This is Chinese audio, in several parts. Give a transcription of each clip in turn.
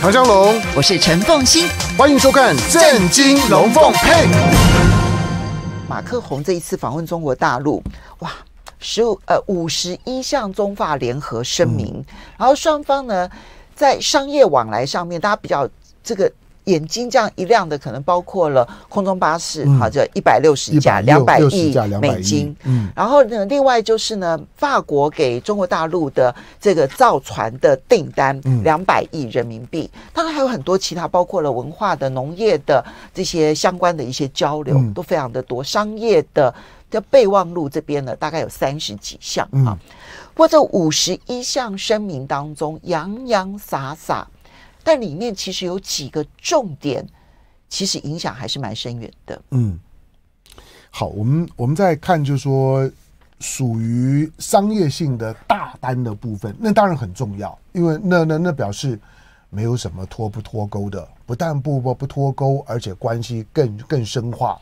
唐江龙，我是陈凤欣，欢迎收看《正惊龙凤配》。马克宏这一次访问中国大陆，哇，十五呃五十一项中法联合声明，然后双方呢在商业往来上面，大家比较这个。眼睛这样一亮的，可能包括了空中巴士，好，就一百六十架，两百亿美金。嗯，然后呢，另外就是呢，法国给中国大陆的这个造船的订单，两百亿人民币。当然还有很多其他，包括了文化的、农业的这些相关的一些交流，都非常的多。商业的的备忘录这边呢，大概有三十几项啊，或者五十一项声明当中洋洋洒洒。但里面其实有几个重点，其实影响还是蛮深远的。嗯，好，我们我们再看，就是说属于商业性的大单的部分，那当然很重要，因为那那那表示没有什么脱不脱钩的，不但不不不脱钩，而且关系更更深化。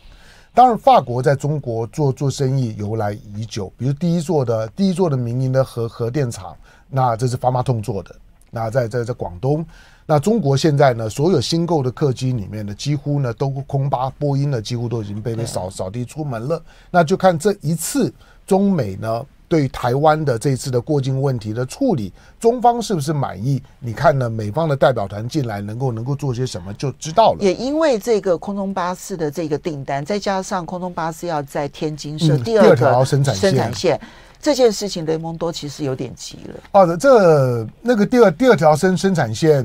当然，法国在中国做做生意由来已久，比如第一座的第一座的民营的核核电厂，那这是法马通做的，那在在在广东。那中国现在呢，所有新购的客机里面呢，几乎呢都空巴波音呢，几乎都已经被被扫扫地出门了。那就看这一次中美呢对台湾的这次的过境问题的处理，中方是不是满意？你看呢，美方的代表团进来，能够能够做些什么，就知道了。也因为这个空中巴士的这个订单，再加上空中巴士要在天津设第二个生产线，这件事情，雷蒙多其实有点急了。哦，这那个第二第二条生生产线。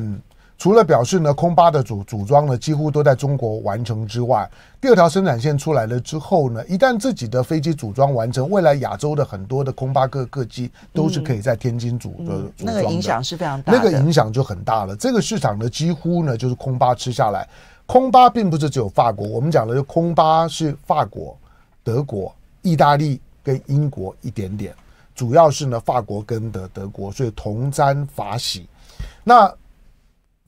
除了表示呢，空巴的组组装呢几乎都在中国完成之外，第二条生产线出来了之后呢，一旦自己的飞机组装完成，未来亚洲的很多的空巴各各机都是可以在天津组的。那个影响是非常大，那个影响就很大了。这个市场呢，几乎呢就是空巴吃下来。空巴并不是只有法国，我们讲的就空巴是法国、德国、意大利跟英国一点点，主要是呢法国跟的德国，所以同沾法喜。那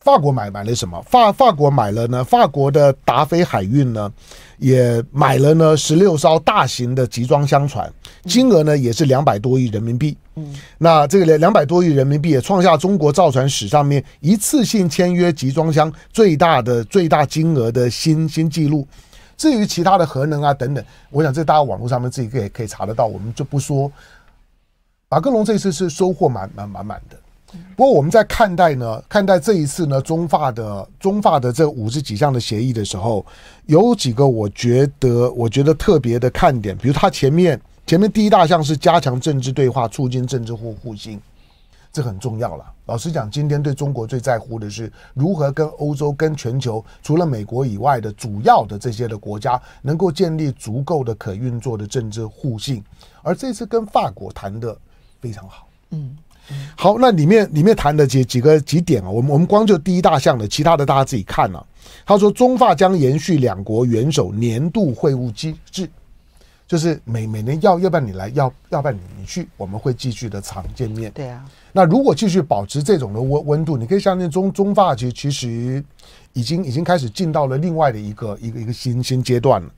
法国买买了什么？法法国买了呢？法国的达菲海运呢，也买了呢十六艘大型的集装箱船，金额呢也是两百多亿人民币。嗯，那这个两两百多亿人民币也创下中国造船史上面一次性签约集装箱最大的最大金额的新新纪录。至于其他的核能啊等等，我想这大家网络上面自己可以可以查得到，我们就不说。马克龙这次是收获满满满满的。不过我们在看待呢，看待这一次呢中法的中法的这五十几项的协议的时候，有几个我觉得我觉得特别的看点，比如它前面前面第一大项是加强政治对话，促进政治互互信，这很重要了。老实讲，今天对中国最在乎的是如何跟欧洲跟全球除了美国以外的主要的这些的国家能够建立足够的可运作的政治互信，而这次跟法国谈的非常好，嗯。好，那里面里面谈的几几个几点啊？我们我们光就第一大项的，其他的大家自己看啊。他说中法将延续两国元首年度会晤机制，就是每每年要要不然你来，要要不然你你去，我们会继续的常见面。对啊，那如果继续保持这种的温温度，你可以相信中中法其实其实已经已经开始进到了另外的一个一个一个新新阶段了。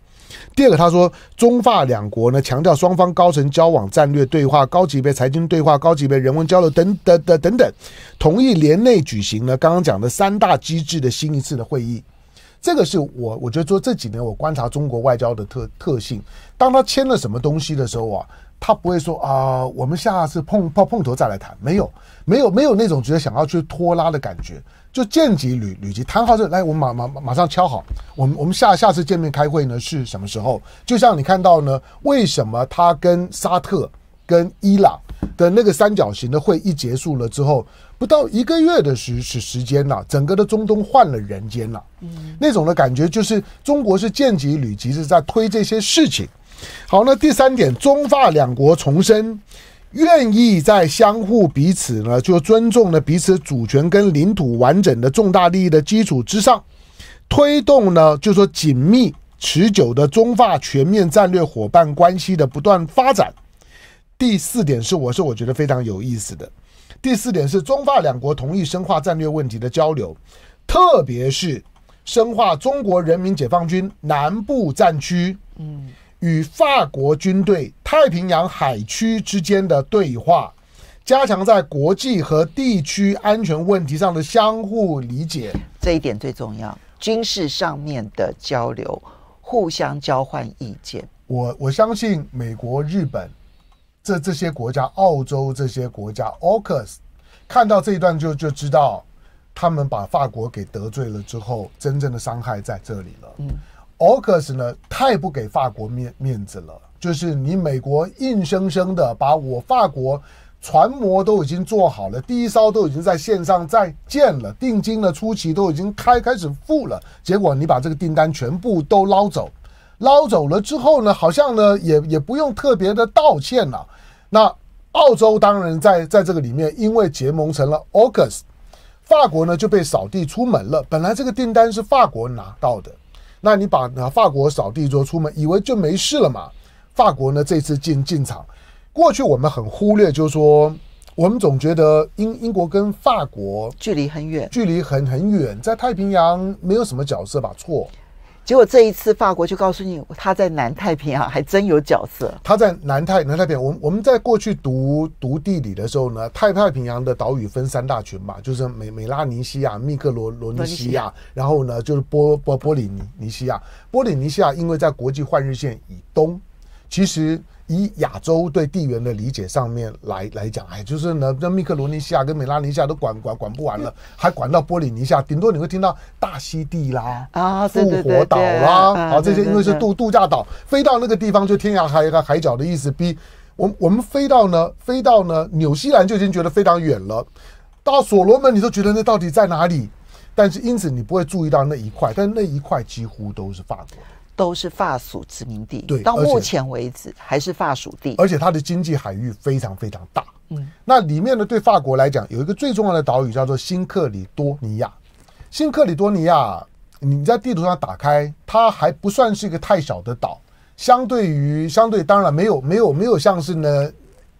第二个，他说中法两国呢，强调双方高层交往、战略对话、高级别财经对话、高级别人文交流等等等等等，同意年内举行呢刚刚讲的三大机制的新一次的会议。这个是我我觉得说这几年我观察中国外交的特特性，当他签了什么东西的时候啊。他不会说啊，我们下次碰碰碰头再来谈，没有，没有，没有那种觉得想要去拖拉的感觉，就见级履履级谈好事，来，我马马马上敲好，我们我们下下次见面开会呢是什么时候？就像你看到呢，为什么他跟沙特、跟伊朗的那个三角形的会议结束了之后，不到一个月的时时时间呢，整个的中东换了人间了，嗯，那种的感觉就是中国是见级履级是在推这些事情。好，那第三点，中法两国重申愿意在相互彼此呢就尊重呢彼此主权跟领土完整的重大利益的基础之上，推动呢就说紧密持久的中法全面战略伙伴关系的不断发展。第四点是，我是我觉得非常有意思的。第四点是，中法两国同意深化战略问题的交流，特别是深化中国人民解放军南部战区，嗯。与法国军队太平洋海区之间的对话，加强在国际和地区安全问题上的相互理解，这一点最重要。军事上面的交流，互相交换意见。我我相信美国、日本这这些国家、澳洲这些国家，AUKUS 看到这一段就就知道，他们把法国给得罪了之后，真正的伤害在这里了。嗯。o c u g u s 呢，太不给法国面面子了。就是你美国硬生生的把我法国船模都已经做好了，第一艘都已经在线上在建了，定金的初期都已经开开始付了，结果你把这个订单全部都捞走，捞走了之后呢，好像呢也也不用特别的道歉了。那澳洲当然在在这个里面，因为结盟成了 o c u g u s 法国呢就被扫地出门了。本来这个订单是法国拿到的。那你把法国扫地桌出门，以为就没事了嘛？法国呢，这次进进场，过去我们很忽略，就是说，我们总觉得英英国跟法国距离很远，距离很很远，在太平洋没有什么角色吧？错。结果这一次，法国就告诉你，他在南太平洋还真有角色。他在南太南太平洋，我们我们在过去读读地理的时候呢，太太平洋的岛屿分三大群嘛，就是美美拉尼西亚、密克罗罗尼西亚，然后呢就是波波波里尼西亚。波里尼西亚因为在国际换日线以东，其实。以亚洲对地缘的理解上面来来讲，哎，就是呢，这密克罗尼西亚跟美拉尼西亚都管管管不完了，还管到波利尼西亚，顶多你会听到大溪地啦，啊，复活岛啦，好这些，因为是度度假岛，飞到那个地方就天涯海海角的意思。比我们我们飞到呢，飞到呢，纽西兰就已经觉得非常远了，到所罗门你都觉得那到底在哪里？但是因此你不会注意到那一块，但那一块几乎都是法国。都是法属殖民地，对，到目前为止还是法属地。而且它的经济海域非常非常大。嗯，那里面呢，对法国来讲，有一个最重要的岛屿叫做新克里多尼亚。新克里多尼亚，你在地图上打开，它还不算是一个太小的岛，相对于相对当然了，没有没有没有像是呢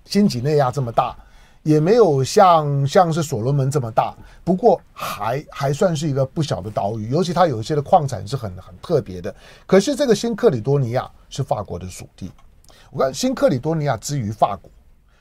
新几内亚这么大。也没有像像是所罗门这么大，不过还还算是一个不小的岛屿，尤其它有一些的矿产是很很特别的。可是这个新克里多尼亚是法国的属地，我看新克里多尼亚之于法国，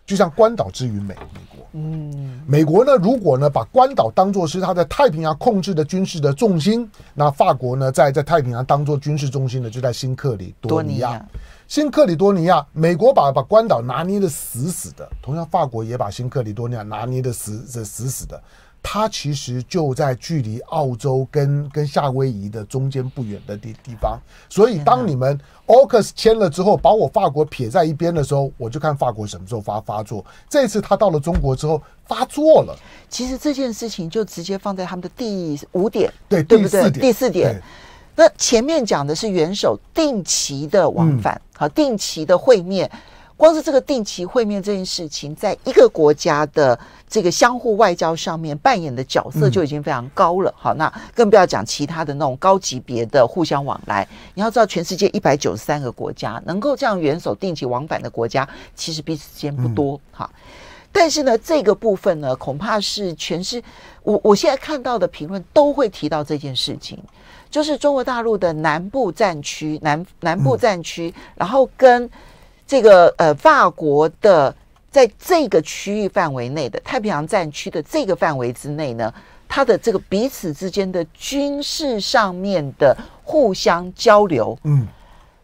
就像关岛之于美美国。嗯，美国呢，如果呢把关岛当做是他在太平洋控制的军事的重心，那法国呢在在太平洋当做军事中心的就在新克里多尼亚。新克里多尼亚，美国把把关岛拿捏的死死的，同样法国也把新克里多尼亚拿捏的死死死死的。它其实就在距离澳洲跟跟夏威夷的中间不远的地地方。所以当你们奥克斯签了之后，把我法国撇在一边的时候，我就看法国什么时候发发作。这次他到了中国之后发作了。其实这件事情就直接放在他们的第五点，对对不对？第四点。那前面讲的是元首定期的往返，好，定期的会面，光是这个定期会面这件事情，在一个国家的这个相互外交上面扮演的角色就已经非常高了。好，那更不要讲其他的那种高级别的互相往来。你要知道，全世界一百九十三个国家能够这样元首定期往返的国家，其实彼此间不多。好，但是呢，这个部分呢，恐怕是全是我我现在看到的评论都会提到这件事情。就是中国大陆的南部战区，南南部战区，然后跟这个呃法国的在这个区域范围内的太平洋战区的这个范围之内呢，它的这个彼此之间的军事上面的互相交流，嗯，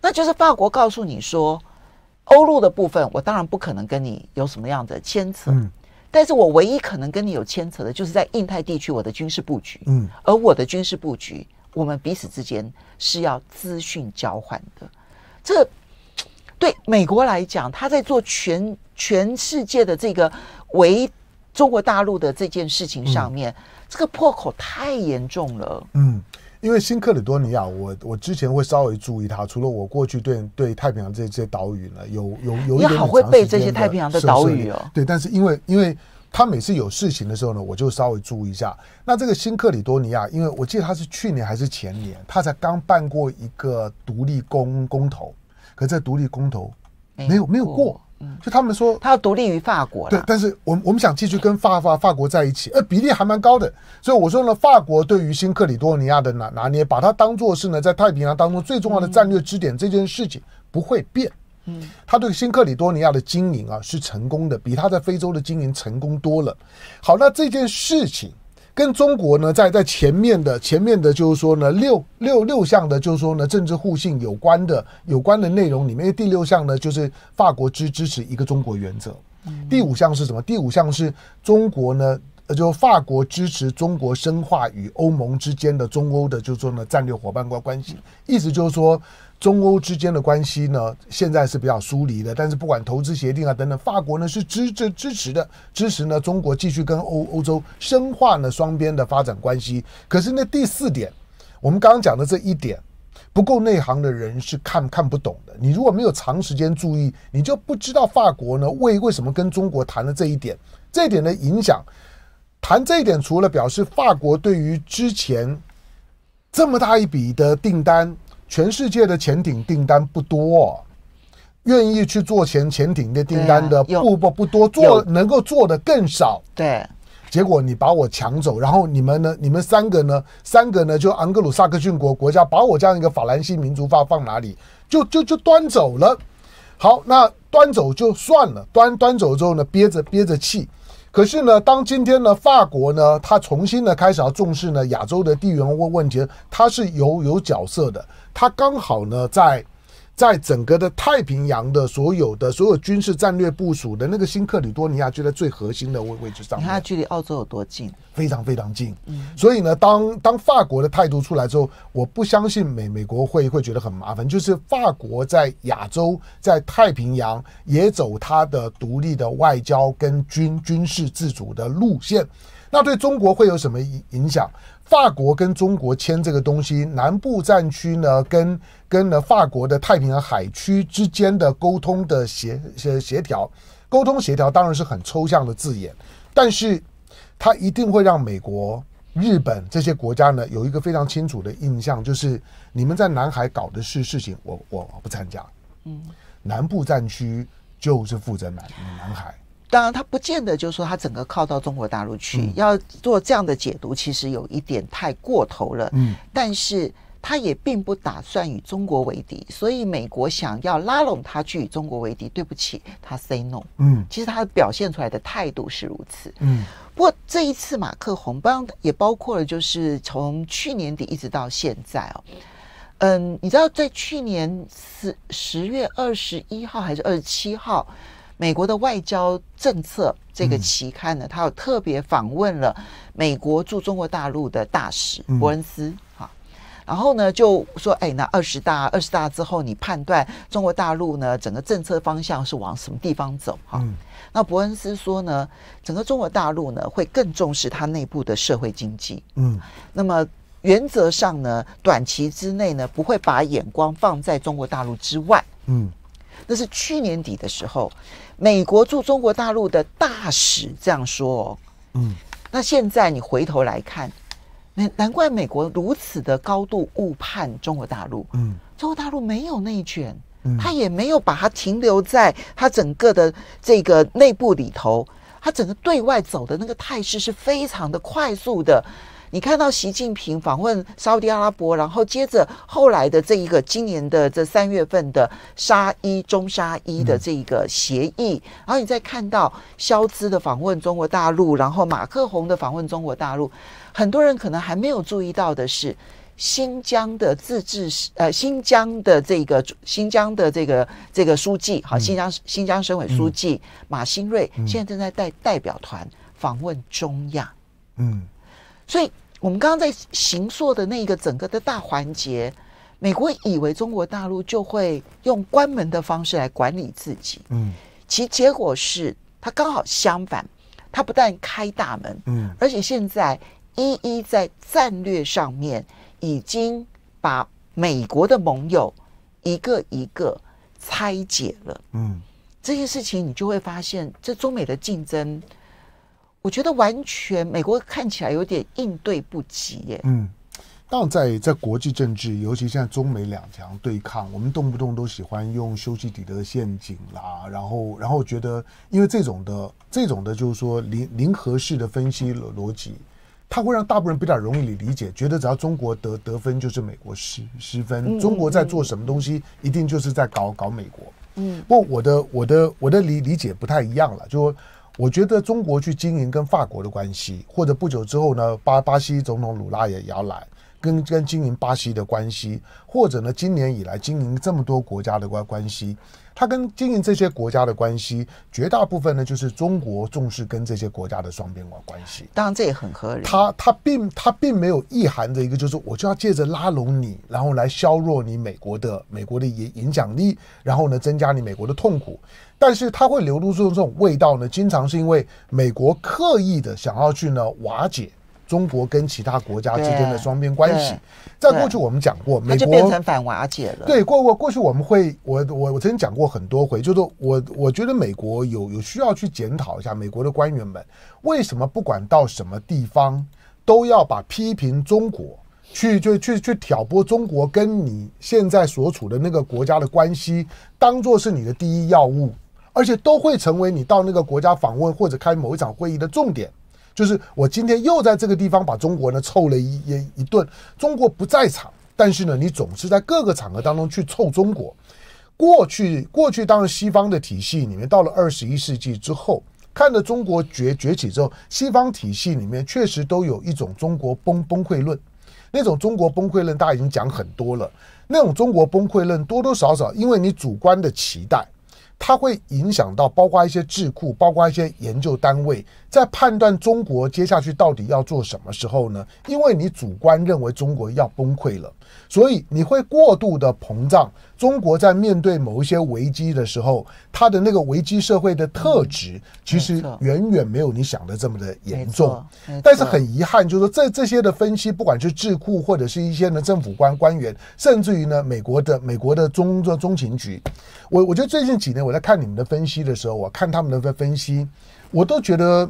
那就是法国告诉你说，欧陆的部分我当然不可能跟你有什么样的牵扯，嗯，但是我唯一可能跟你有牵扯的就是在印太地区我的军事布局，嗯，而我的军事布局。我们彼此之间是要资讯交换的，这对美国来讲，他在做全全世界的这个围中国大陆的这件事情上面，这个破口太严重了。嗯，因为新克里多尼亚，我我之前会稍微注意它。除了我过去对对太平洋这些岛屿呢，有有有。你好，会背这些太平洋的岛屿哦。对，但是因为因为。他每次有事情的时候呢，我就稍微注意一下。那这个新克里多尼亚，因为我记得他是去年还是前年，他才刚办过一个独立公公投，可这独立公投没有没有过，就他们说他要独立于法国对，但是我们我们想继续跟法法法国在一起，呃，比例还蛮高的。所以我说呢，法国对于新克里多尼亚的拿拿捏，把它当做是呢在太平洋当中最重要的战略支点，这件事情不会变。他对新克里多尼亚的经营啊是成功的，比他在非洲的经营成功多了。好，那这件事情跟中国呢在在前面的前面的，就是说呢六六六项的，就是说呢政治互信有关的有关的内容里面，第六项呢就是法国支支持一个中国原则。第五项是什么？第五项是中国呢呃，就法国支持中国深化与欧盟之间的中欧的，就是说呢战略伙伴关系，意思就是说。中欧之间的关系呢，现在是比较疏离的。但是不管投资协定啊等等，法国呢是支持支持的，支持呢中国继续跟欧欧洲深化呢双边的发展关系。可是那第四点，我们刚刚讲的这一点，不够内行的人是看看不懂的。你如果没有长时间注意，你就不知道法国呢为为什么跟中国谈了这一点，这一点的影响。谈这一点，除了表示法国对于之前这么大一笔的订单。全世界的潜艇订单不多，愿意去做潜潜艇的订单的不不不多，做能够做的更少。对，结果你把我抢走，然后你们呢？你们三个呢？三个呢？就昂格鲁萨克逊国国家把我这样一个法兰西民族放放哪里？就就就端走了。好，那端走就算了。端端走之后呢？憋着憋着气。可是呢，当今天呢，法国呢，他重新的开始要重视呢亚洲的地缘问问题，他是有有角色的。它刚好呢，在，在整个的太平洋的所有的所有军事战略部署的那个新克里多尼亚，就在最核心的位位置上。你看距离澳洲有多近？非常非常近。嗯，所以呢，当当法国的态度出来之后，我不相信美美国会会觉得很麻烦。就是法国在亚洲、在太平洋也走它的独立的外交跟军军事自主的路线，那对中国会有什么影影响？法国跟中国签这个东西，南部战区呢跟跟呢法国的太平洋海区之间的沟通的协协协调，沟通协调当然是很抽象的字眼，但是它一定会让美国、日本这些国家呢有一个非常清楚的印象，就是你们在南海搞的事事情，我我不参加。嗯，南部战区就是负责南南海。当然，他不见得就是说他整个靠到中国大陆去，要做这样的解读，其实有一点太过头了。嗯，但是他也并不打算与中国为敌，所以美国想要拉拢他去与中国为敌，对不起，他 say no。嗯，其实他表现出来的态度是如此。嗯，不过这一次马克宏，包也包括了，就是从去年底一直到现在哦，嗯，你知道在去年十十月二十一号还是二十七号？美国的外交政策这个期刊呢，他有特别访问了美国驻中国大陆的大使伯恩斯哈，然后呢就说：“哎，那二十大二十大之后，你判断中国大陆呢整个政策方向是往什么地方走哈？”那伯恩斯说呢：“整个中国大陆呢会更重视它内部的社会经济，嗯，那么原则上呢，短期之内呢不会把眼光放在中国大陆之外，嗯，那是去年底的时候。”美国驻中国大陆的大使这样说：“嗯，那现在你回头来看，难难怪美国如此的高度误判中国大陆。嗯，中国大陆没有内卷，他也没有把它停留在他整个的这个内部里头，他整个对外走的那个态势是非常的快速的。”你看到习近平访问沙特阿拉伯，然后接着后来的这一个今年的这三月份的沙伊中沙伊的这一个协议，然后你再看到肖兹的访问中国大陆，然后马克宏的访问中国大陆，很多人可能还没有注意到的是，新疆的自治呃新疆的这个新疆的这个这个书记，好新疆新疆省委书记马新瑞现在正在带代表团访问中亚，嗯。所以，我们刚刚在行朔的那个整个的大环节，美国以为中国大陆就会用关门的方式来管理自己，嗯，其结果是它刚好相反，它不但开大门，嗯，而且现在一一在战略上面已经把美国的盟友一个一个拆解了，嗯，这些事情你就会发现，这中美的竞争。我觉得完全，美国看起来有点应对不及。耶。嗯，当然，在在国际政治，尤其现在中美两强对抗，我们动不动都喜欢用修昔底德陷阱啦，然后然后觉得，因为这种的这种的，就是说零零和式的分析逻辑，它会让大部分人比较容易理解，觉得只要中国得得分就是美国失失分，中国在做什么东西，一定就是在搞搞美国。嗯，不过我的我的我的理理解不太一样了，就说。我觉得中国去经营跟法国的关系，或者不久之后呢，巴巴西总统鲁拉也要来，跟跟经营巴西的关系，或者呢，今年以来经营这么多国家的关关系。他跟经营这些国家的关系，绝大部分呢就是中国重视跟这些国家的双边关关系。当然，这也很合理。它它并它并没有意含着一个，就是我就要借着拉拢你，然后来削弱你美国的美国的影影响力，然后呢增加你美国的痛苦。但是它会流露出这种味道呢，经常是因为美国刻意的想要去呢瓦解。中国跟其他国家之间的双边关系，在过去我们讲过，美国就变成反瓦解了。对，过过过去我们会，我我我曾经讲过很多回，就是我我觉得美国有有需要去检讨一下，美国的官员们为什么不管到什么地方都要把批评中国、去就去去挑拨中国跟你现在所处的那个国家的关系，当做是你的第一要务，而且都会成为你到那个国家访问或者开某一场会议的重点。就是我今天又在这个地方把中国呢臭了一一一顿，中国不在场，但是呢，你总是在各个场合当中去臭中国。过去过去，当然西方的体系里面，到了二十一世纪之后，看着中国崛崛起之后，西方体系里面确实都有一种中国崩崩溃论，那种中国崩溃论大家已经讲很多了，那种中国崩溃论多多少少因为你主观的期待。它会影响到包括一些智库，包括一些研究单位，在判断中国接下去到底要做什么时候呢？因为你主观认为中国要崩溃了，所以你会过度的膨胀。中国在面对某一些危机的时候，它的那个危机社会的特质，其实远远没有你想的这么的严重。但是很遗憾，就是说这这些的分析，不管是智库或者是一些呢政府官官员，甚至于呢美国的美国的中中中情局，我我觉得最近几年我在看你们的分析的时候，我看他们的分析，我都觉得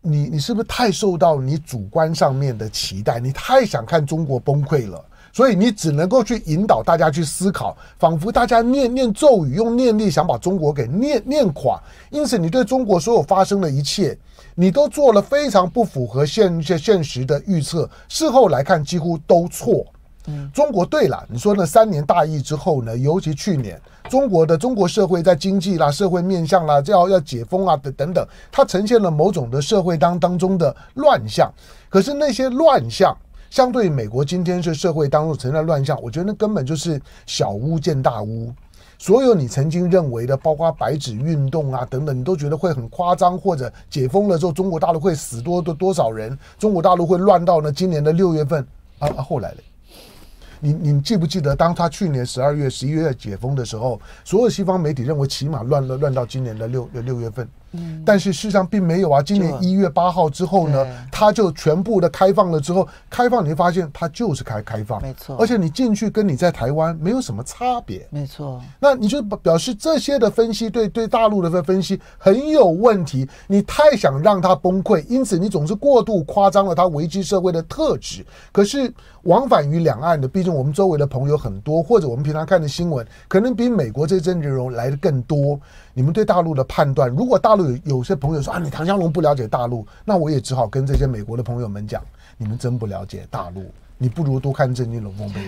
你你是不是太受到你主观上面的期待，你太想看中国崩溃了。所以你只能够去引导大家去思考，仿佛大家念念咒语，用念力想把中国给念念垮。因此，你对中国所有发生的一切，你都做了非常不符合现现现实的预测。事后来看，几乎都错。中国对了，你说那三年大疫之后呢？尤其去年，中国的中国社会在经济啦、社会面向啦，要要解封啊，等等等，它呈现了某种的社会当当中的乱象。可是那些乱象。相对于美国今天是社会当中存在乱象，我觉得那根本就是小巫见大巫。所有你曾经认为的，包括白纸运动啊等等，你都觉得会很夸张，或者解封了之后，中国大陆会死多多多少人，中国大陆会乱到呢？今年的六月份啊，后来嘞，你你记不记得，当他去年十二月、十一月解封的时候，所有西方媒体认为起码乱了乱到今年的六六月份。嗯，但是事实上并没有啊。今年一月八号之后呢，它就全部的开放了。之后开放你会发现，它就是开开放，没错。而且你进去跟你在台湾没有什么差别，没错。那你就表示这些的分析对对大陆的分分析很有问题。你太想让它崩溃，因此你总是过度夸张了它危机社会的特质。可是。往返于两岸的，毕竟我们周围的朋友很多，或者我们平常看的新闻，可能比美国这些内容来的更多。你们对大陆的判断，如果大陆有有些朋友说啊，你唐湘龙不了解大陆，那我也只好跟这些美国的朋友们讲，你们真不了解大陆，你不如多看震惊龙凤杯》。